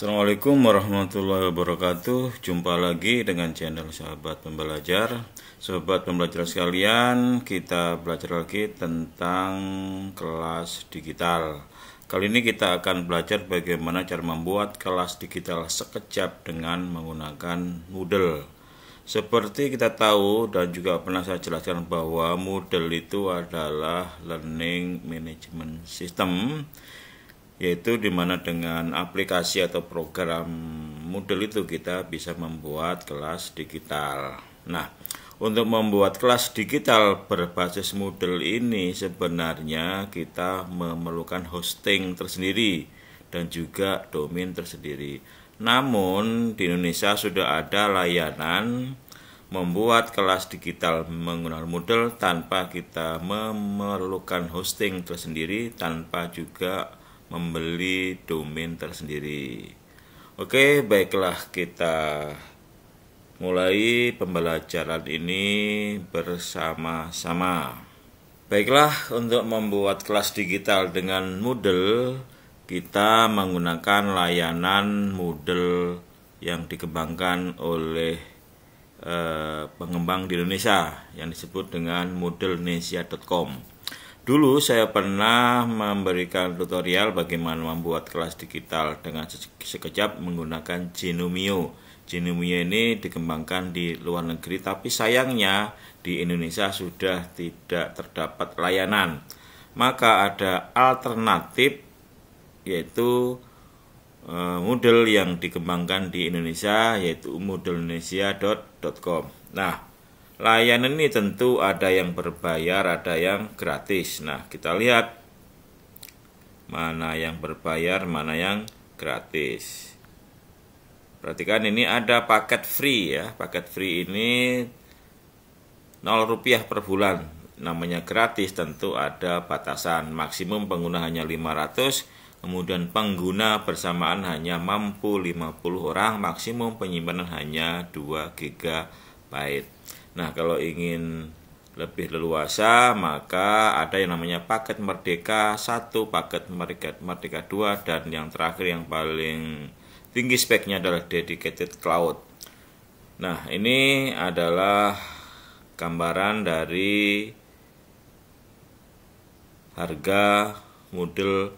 Assalamualaikum warahmatullahi wabarakatuh Jumpa lagi dengan channel sahabat pembelajar Sobat pembelajar sekalian Kita belajar lagi tentang kelas digital Kali ini kita akan belajar bagaimana cara membuat kelas digital sekejap dengan menggunakan Moodle Seperti kita tahu dan juga pernah saya jelaskan bahwa Moodle itu adalah Learning Management System yaitu dimana dengan aplikasi atau program model itu kita bisa membuat kelas digital. Nah, untuk membuat kelas digital berbasis model ini sebenarnya kita memerlukan hosting tersendiri dan juga domain tersendiri. Namun di Indonesia sudah ada layanan membuat kelas digital menggunakan model tanpa kita memerlukan hosting tersendiri tanpa juga membeli domain tersendiri. Oke, baiklah kita mulai pembelajaran ini bersama-sama. Baiklah, untuk membuat kelas digital dengan Moodle, kita menggunakan layanan Moodle yang dikembangkan oleh eh, pengembang di Indonesia yang disebut dengan moodlenesia.com. Dulu saya pernah memberikan tutorial bagaimana membuat kelas digital dengan sekejap menggunakan Genomio. Genomio ini dikembangkan di luar negeri tapi sayangnya di Indonesia sudah tidak terdapat layanan. Maka ada alternatif yaitu eh, model yang dikembangkan di Indonesia yaitu modelindonesia.com. Nah, layanan ini tentu ada yang berbayar, ada yang gratis. Nah, kita lihat mana yang berbayar, mana yang gratis. Perhatikan ini ada paket free ya. Paket free ini 0 rupiah per bulan. Namanya gratis tentu ada batasan. Maksimum pengguna hanya 500, kemudian pengguna bersamaan hanya mampu 50 orang, maksimum penyimpanan hanya 2 GB. Nah, kalau ingin lebih leluasa, maka ada yang namanya paket Merdeka 1, paket Merdeka, Merdeka 2, dan yang terakhir yang paling tinggi speknya adalah Dedicated Cloud. Nah, ini adalah gambaran dari harga model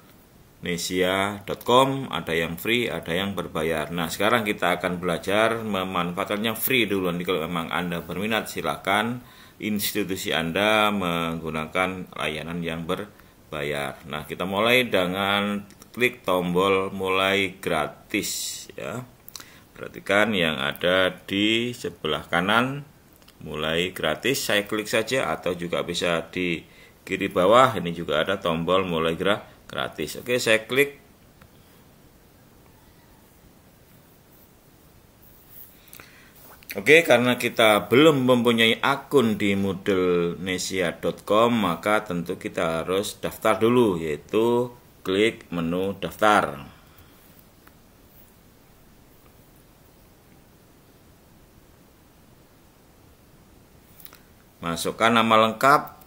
nesia.com, ada yang free, ada yang berbayar. Nah, sekarang kita akan belajar memanfaatkan yang free dulu. Nanti kalau memang Anda berminat, silakan institusi Anda menggunakan layanan yang berbayar. Nah, kita mulai dengan klik tombol mulai gratis ya. Perhatikan yang ada di sebelah kanan mulai gratis saya klik saja atau juga bisa di kiri bawah ini juga ada tombol mulai gratis gratis oke saya klik Oke, karena kita belum mempunyai akun di moodlenesia.com, maka tentu kita harus daftar dulu, yaitu klik menu daftar. Masukkan nama lengkap,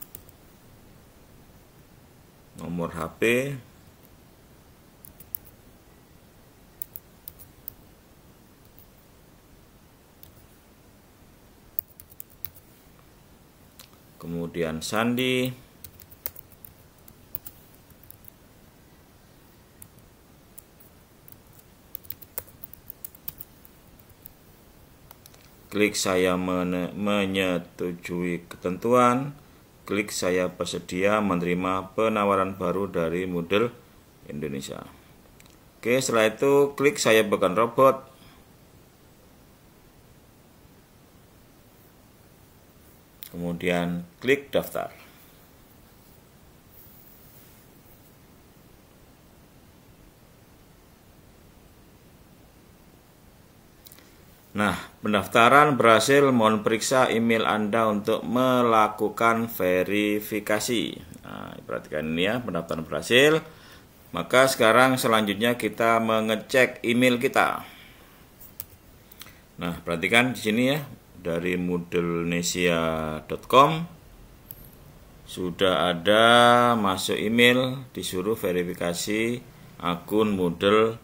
nomor HP kemudian sandi klik saya menyetujui ketentuan klik saya bersedia menerima penawaran baru dari model Indonesia. Oke, setelah itu klik saya bukan robot. Kemudian klik daftar. Nah, pendaftaran berhasil. Mohon periksa email Anda untuk melakukan verifikasi. Nah, perhatikan ini ya, pendaftaran berhasil. Maka sekarang selanjutnya kita mengecek email kita. Nah, perhatikan di sini ya, dari moodlenesia.com sudah ada masuk email disuruh verifikasi akun model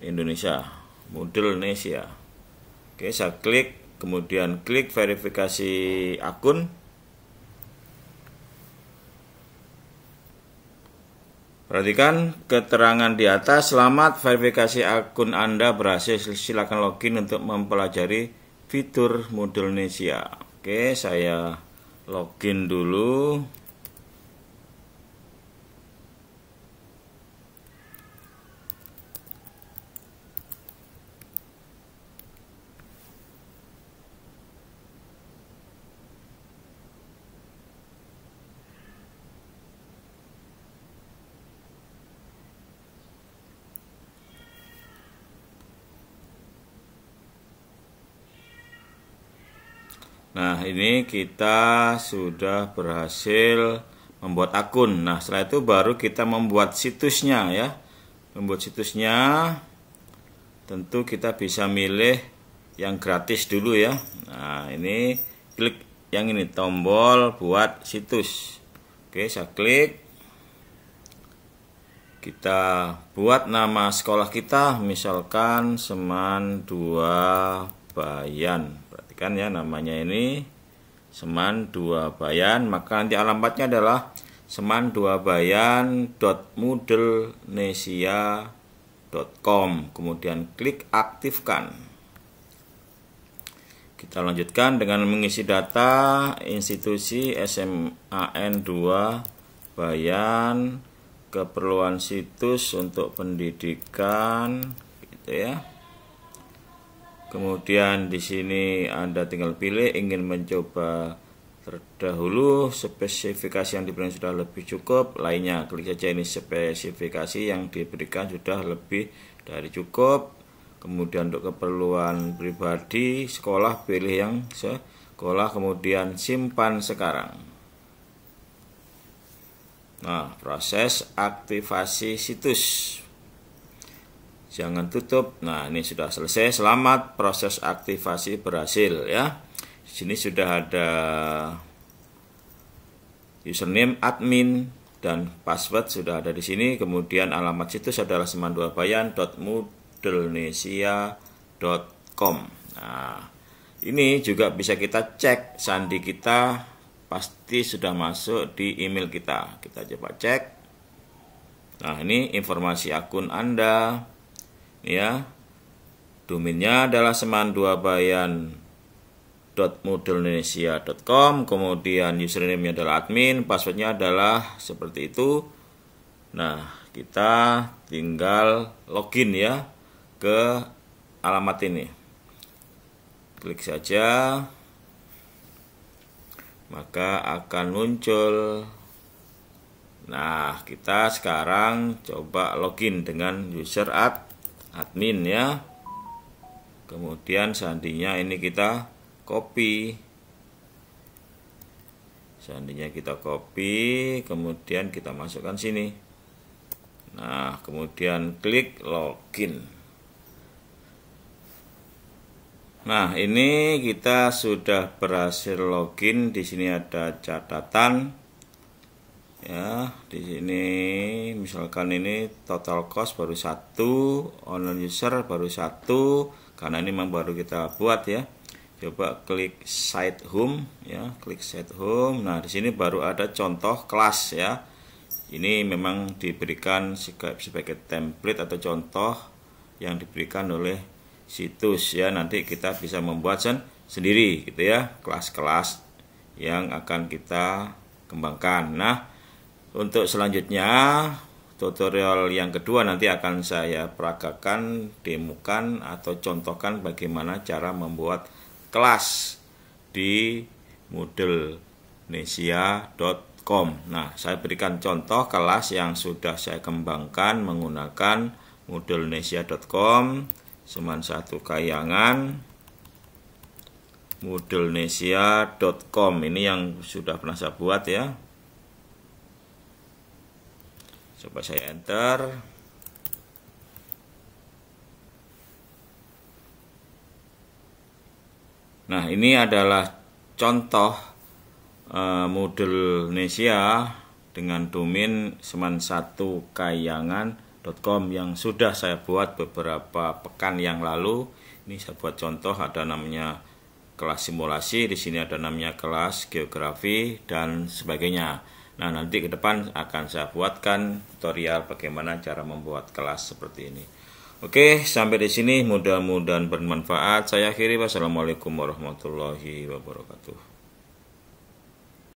Indonesia, Moodle Indonesia. Oke, saya klik, kemudian klik verifikasi akun. Perhatikan keterangan di atas, selamat verifikasi akun Anda berhasil. Silakan login untuk mempelajari fitur Indonesia. Oke, saya login dulu. Nah, ini kita sudah berhasil membuat akun. Nah, setelah itu baru kita membuat situsnya ya. Membuat situsnya tentu kita bisa milih yang gratis dulu ya. Nah, ini klik yang ini tombol buat situs. Oke, saya klik. Kita buat nama sekolah kita misalkan Seman 2 Bayan perhatikan ya namanya ini seman dua bayan maka nanti alamatnya adalah seman dua bayan .com. kemudian klik aktifkan kita lanjutkan dengan mengisi data institusi SMAN 2 Bayan keperluan situs untuk pendidikan gitu ya kemudian di sini Anda tinggal pilih ingin mencoba terdahulu spesifikasi yang diberikan sudah lebih cukup lainnya klik saja ini spesifikasi yang diberikan sudah lebih dari cukup kemudian untuk keperluan pribadi sekolah pilih yang sekolah kemudian simpan sekarang nah proses aktivasi situs jangan tutup. Nah, ini sudah selesai. Selamat, proses aktivasi berhasil ya. Di sini sudah ada username admin dan password sudah ada di sini. Kemudian alamat situs adalah semanduabayan.mudelnesia.com Nah, ini juga bisa kita cek sandi kita pasti sudah masuk di email kita. Kita coba cek. Nah, ini informasi akun Anda ya domainnya adalah com kemudian username-nya adalah admin passwordnya adalah seperti itu nah kita tinggal login ya ke alamat ini klik saja maka akan muncul nah kita sekarang coba login dengan user at admin ya kemudian sandinya ini kita copy sandinya kita copy kemudian kita masukkan sini nah kemudian klik login nah ini kita sudah berhasil login di sini ada catatan ya di sini misalkan ini total cost baru satu online user baru satu karena ini memang baru kita buat ya coba klik site home ya klik site home nah di sini baru ada contoh kelas ya ini memang diberikan sebagai template atau contoh yang diberikan oleh situs ya nanti kita bisa membuat sen sendiri gitu ya kelas-kelas yang akan kita kembangkan nah untuk selanjutnya tutorial yang kedua nanti akan saya peragakan, demokan atau contohkan bagaimana cara membuat kelas di moodlenesia.com. Nah, saya berikan contoh kelas yang sudah saya kembangkan menggunakan moodlenesia.com Seman satu kayangan moodlenesia.com ini yang sudah pernah saya buat ya coba saya enter nah ini adalah contoh uh, eh, model Nesia dengan domain seman 1 kayangan.com yang sudah saya buat beberapa pekan yang lalu ini saya buat contoh ada namanya kelas simulasi di sini ada namanya kelas geografi dan sebagainya Nah, nanti ke depan akan saya buatkan tutorial bagaimana cara membuat kelas seperti ini. Oke, sampai di sini mudah-mudahan bermanfaat. Saya akhiri. Wassalamualaikum warahmatullahi wabarakatuh.